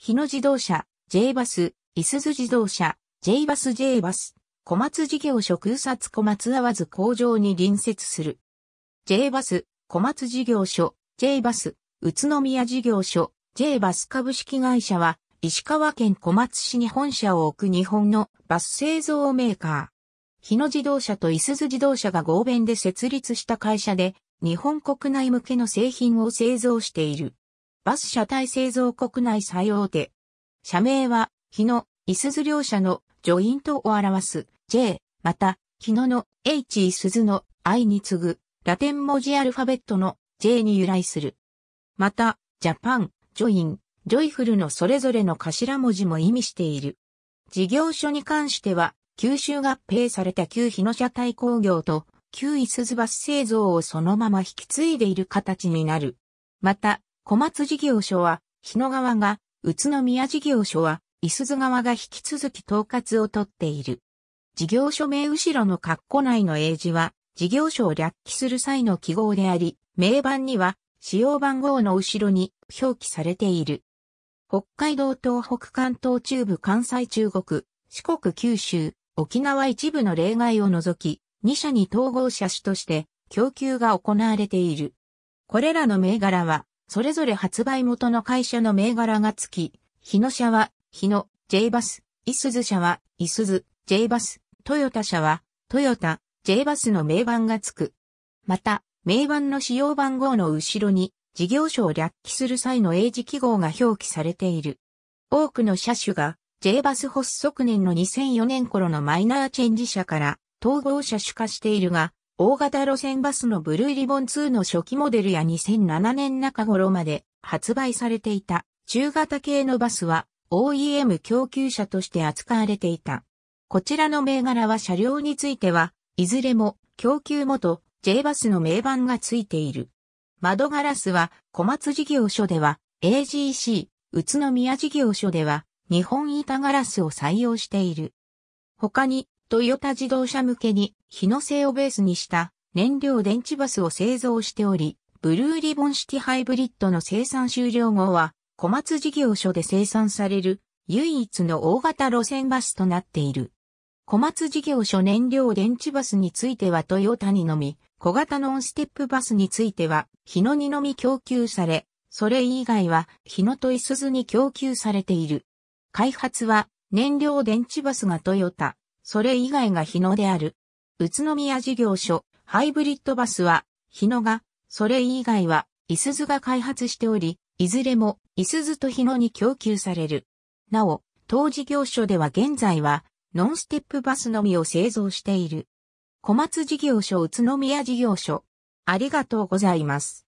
日野自動車、J バス、いすず自動車、J バス J バス、小松事業所空撮小松合わず工場に隣接する。J バス、小松事業所、J バス、宇都宮事業所、J バス株式会社は、石川県小松市に本社を置く日本のバス製造メーカー。日野自動車といすず自動車が合弁で設立した会社で、日本国内向けの製品を製造している。バス車体製造国内最大手。社名は、日野、いすず両社のジョイントを表す J、また、日野の H いすずの I に次ぐ、ラテン文字アルファベットの J に由来する。また、ジャパン、ジョイン、ジョイフルのそれぞれの頭文字も意味している。事業所に関しては、九州合併された旧日野車体工業と旧いすずバス製造をそのまま引き継いでいる形になる。また、小松事業所は、日野川が、宇都宮事業所は、伊鈴川が引き続き統括をとっている。事業所名後ろの括弧内の英字は、事業所を略記する際の記号であり、名板には、使用番号の後ろに表記されている。北海道東北関東中部関西中国、四国九州、沖縄一部の例外を除き、2社に統合車種として供給が行われている。これらの銘柄はそれぞれ発売元の会社の銘柄がつき、日野社は、日野、J バス、イスズ社は、イスズ、J バス、トヨタ社は、トヨタ、J バスの名板が付く。また、名板の使用番号の後ろに、事業所を略記する際の英字記号が表記されている。多くの車種が、J バス発足年の2004年頃のマイナーチェンジ社から、統合車種化しているが、大型路線バスのブルーリボン2の初期モデルや2007年中頃まで発売されていた中型系のバスは OEM 供給車として扱われていた。こちらの銘柄は車両については、いずれも供給元 J バスの名板がついている。窓ガラスは小松事業所では AGC、宇都宮事業所では日本板ガラスを採用している。他にトヨタ自動車向けに日の製をベースにした燃料電池バスを製造しており、ブルーリボンシティハイブリッドの生産終了後は、小松事業所で生産される唯一の大型路線バスとなっている。小松事業所燃料電池バスについてはトヨタにのみ、小型ノンステップバスについては、日野にのみ供給され、それ以外は日野といすずに供給されている。開発は燃料電池バスがトヨタ、それ以外が日野である。宇都宮事業所、ハイブリッドバスは、日野が、それ以外は、いすゞが開発しており、いずれも、いすゞと日野に供給される。なお、当事業所では現在は、ノンステップバスのみを製造している。小松事業所宇都宮事業所。ありがとうございます。